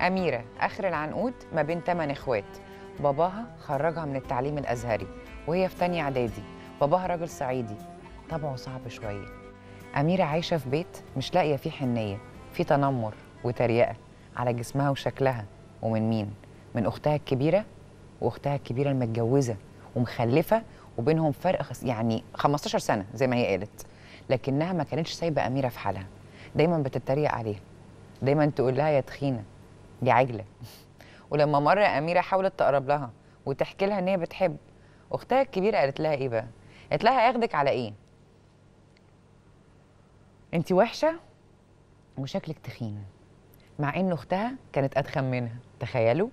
أميرة آخر العنقود ما بين تمن إخوات باباها خرجها من التعليم الأزهري وهي في تانية إعدادي باباها راجل صعيدي طبعه صعب شوية أميرة عايشة في بيت مش لاقية فيه حنية فيه تنمر وتريقة على جسمها وشكلها ومن مين؟ من أختها الكبيرة وأختها الكبيرة المتجوزة ومخلفة وبينهم فرق يعني 15 سنة زي ما هي قالت لكنها ما كانتش سايبة أميرة في حالها دايما بتتريق عليها دايما تقول لها يا تخينه دي عجله ولما مره اميره حاولت تقرب لها وتحكي لها ان هي بتحب اختها الكبيره قالت لها ايه بقى قالت لها اخدك على ايه انت وحشه وشكلك تخين مع ان اختها كانت اتخن منها تخيلوا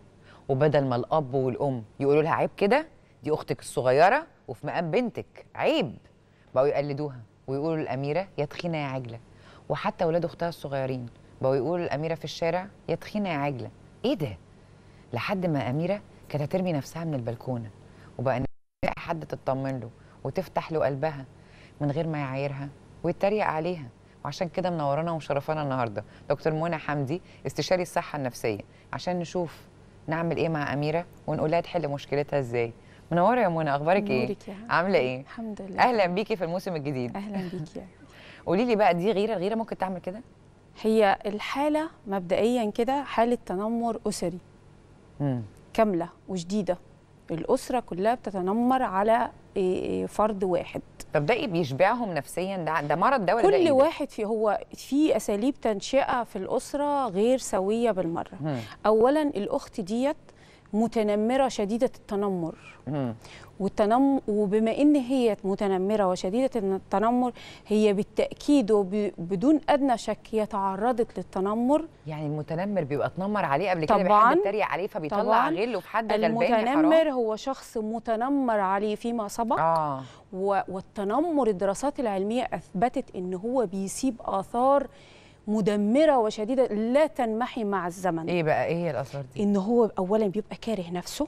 وبدل ما الاب والام يقولوا لها عيب كده دي اختك الصغيره وفي مقام بنتك عيب بقوا يقلدوها ويقولوا الاميره يا تخينه يا عجله وحتى اولاد اختها الصغيرين بقوا يقولوا الاميره في الشارع يا تخينه يا عاجله ايه ده لحد ما اميره كانت هترمي نفسها من البلكونه وبقى نلاقي حد تطمن له وتفتح له قلبها من غير ما يعايرها ويتريق عليها وعشان كده منورانا ومشرفانا النهارده دكتور منى حمدي استشاري الصحه النفسيه عشان نشوف نعمل ايه مع اميره ونقولها تحل مشكلتها ازاي منوره يا منى اخبارك ايه عامله ايه الحمد لله اهلا بيكي في الموسم الجديد اهلا بيكي قولي لي بقى دي غيره الغيره ممكن تعمل كده هي الحاله مبدئيا كده حاله تنمر اسري كامله وشديده الاسره كلها بتتنمر على آه، آه، فرد واحد طب ده إيه بيشبعهم نفسيا ده ده مرض ده ولا كل إيه واحد في هو في اساليب تنشئه في الاسره غير سويه بالمره مم. اولا الاخت ديت متنمره شديده التنمر والتنم وبما ان هي متنمره وشديده التنمر هي بالتاكيد وبدون ادنى شك هي تعرضت للتنمر يعني المتنمر بيبقى اتنمر عليه قبل كده طبعا بيتريق عليه فبيطلع غله في حد غلبان المتنمر هو شخص متنمر عليه فيما سبق آه. والتنمر الدراسات العلميه اثبتت ان هو بيسيب اثار مدمره وشديده لا تنمحي مع الزمن ايه بقى ايه هي الاثار دي ان هو اولا بيبقى كاره نفسه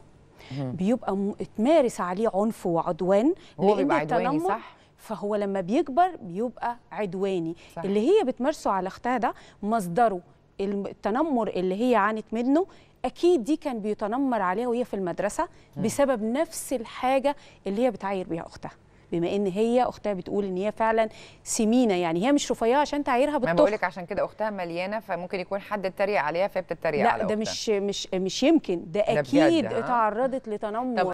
بيبقى تمارس عليه عنف وعدوان هو بيبقى عدواني صح فهو لما بيكبر بيبقى عدواني صح. اللي هي بتمارسه على اختها ده مصدره التنمر اللي هي عانت منه اكيد دي كان بيتنمر عليها وهي في المدرسه بسبب نفس الحاجه اللي هي بتعاير بيها اختها بما ان هي اختها بتقول ان هي فعلا سمينه يعني هي مش رفيعه عشان تعيرها بالطخ ما بقول لك عشان كده اختها مليانه فممكن يكون حد اتريق عليها فهي بتتريق على لا ده مش مش مش يمكن ده, اكيد ده اتعرضت لتنمر